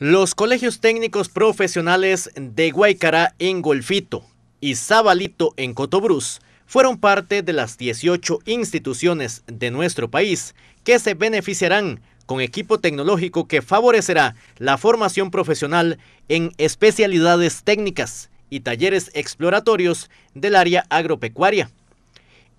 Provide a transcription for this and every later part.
Los colegios técnicos profesionales de Guaycará en Golfito y Zabalito en Cotobruz fueron parte de las 18 instituciones de nuestro país que se beneficiarán con equipo tecnológico que favorecerá la formación profesional en especialidades técnicas y talleres exploratorios del área agropecuaria.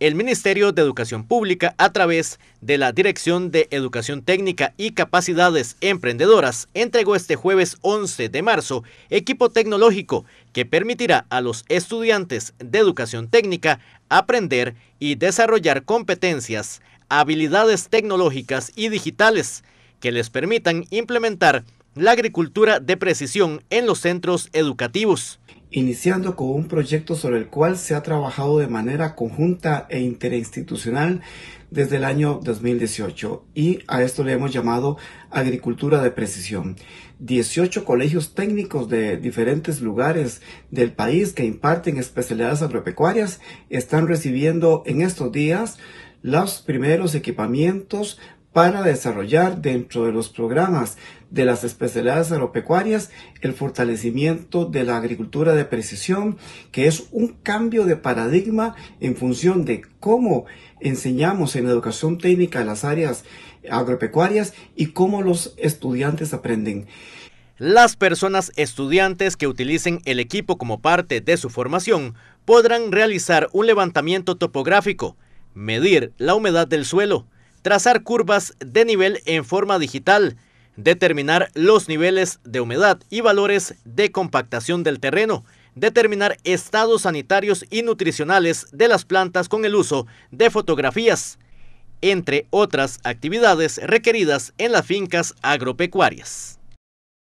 El Ministerio de Educación Pública, a través de la Dirección de Educación Técnica y Capacidades Emprendedoras, entregó este jueves 11 de marzo equipo tecnológico que permitirá a los estudiantes de educación técnica aprender y desarrollar competencias, habilidades tecnológicas y digitales que les permitan implementar la agricultura de precisión en los centros educativos iniciando con un proyecto sobre el cual se ha trabajado de manera conjunta e interinstitucional desde el año 2018 y a esto le hemos llamado agricultura de precisión. 18 colegios técnicos de diferentes lugares del país que imparten especialidades agropecuarias están recibiendo en estos días los primeros equipamientos para desarrollar dentro de los programas de las especialidades agropecuarias el fortalecimiento de la agricultura de precisión, que es un cambio de paradigma en función de cómo enseñamos en educación técnica las áreas agropecuarias y cómo los estudiantes aprenden. Las personas estudiantes que utilicen el equipo como parte de su formación podrán realizar un levantamiento topográfico, medir la humedad del suelo, trazar curvas de nivel en forma digital, determinar los niveles de humedad y valores de compactación del terreno, determinar estados sanitarios y nutricionales de las plantas con el uso de fotografías, entre otras actividades requeridas en las fincas agropecuarias.